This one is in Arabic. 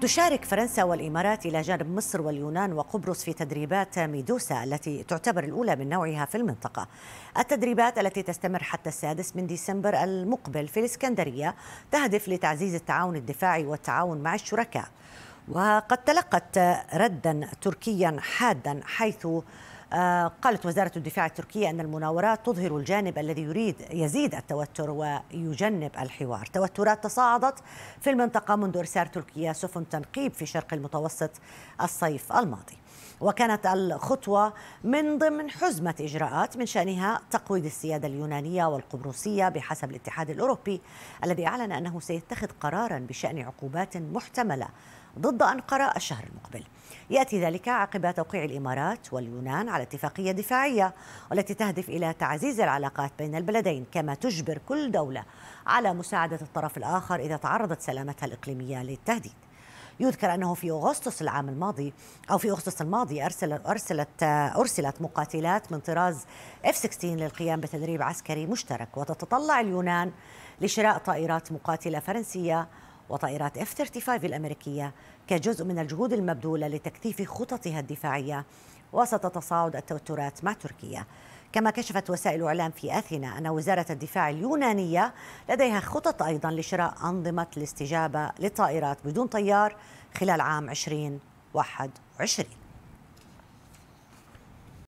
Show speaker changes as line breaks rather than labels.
تشارك فرنسا والإمارات إلى جانب مصر واليونان وقبرص في تدريبات ميدوسا التي تعتبر الأولى من نوعها في المنطقة التدريبات التي تستمر حتى السادس من ديسمبر المقبل في الإسكندرية تهدف لتعزيز التعاون الدفاعي والتعاون مع الشركاء وقد تلقت ردا تركيا حادا حيث آه، قالت وزارة الدفاع التركية أن المناورات تظهر الجانب الذي يريد يزيد التوتر ويجنب الحوار توترات تصاعدت في المنطقة منذ إرسال تركيا سفن تنقيب في شرق المتوسط الصيف الماضي وكانت الخطوة من ضمن حزمة إجراءات من شأنها تقويض السيادة اليونانية والقبرصية بحسب الاتحاد الأوروبي الذي أعلن أنه سيتخذ قرارا بشأن عقوبات محتملة ضد أنقرة الشهر المقبل يأتي ذلك عقب توقيع الإمارات واليونان على اتفاقية دفاعية والتي تهدف إلى تعزيز العلاقات بين البلدين كما تجبر كل دولة على مساعدة الطرف الآخر إذا تعرضت سلامتها الإقليمية للتهديد يذكر أنه في أغسطس العام الماضي أو في أغسطس الماضي أرسل أرسلت أرسلت مقاتلات من طراز اف 16 للقيام بتدريب عسكري مشترك وتتطلع اليونان لشراء طائرات مقاتلة فرنسية اف F-35 الأمريكية كجزء من الجهود المبذولة لتكثيف خططها الدفاعية وسط تصاعد التوترات مع تركيا كما كشفت وسائل إعلام في أثينا أن وزارة الدفاع اليونانية لديها خطط أيضا لشراء أنظمة الاستجابة للطائرات بدون طيار خلال عام 2021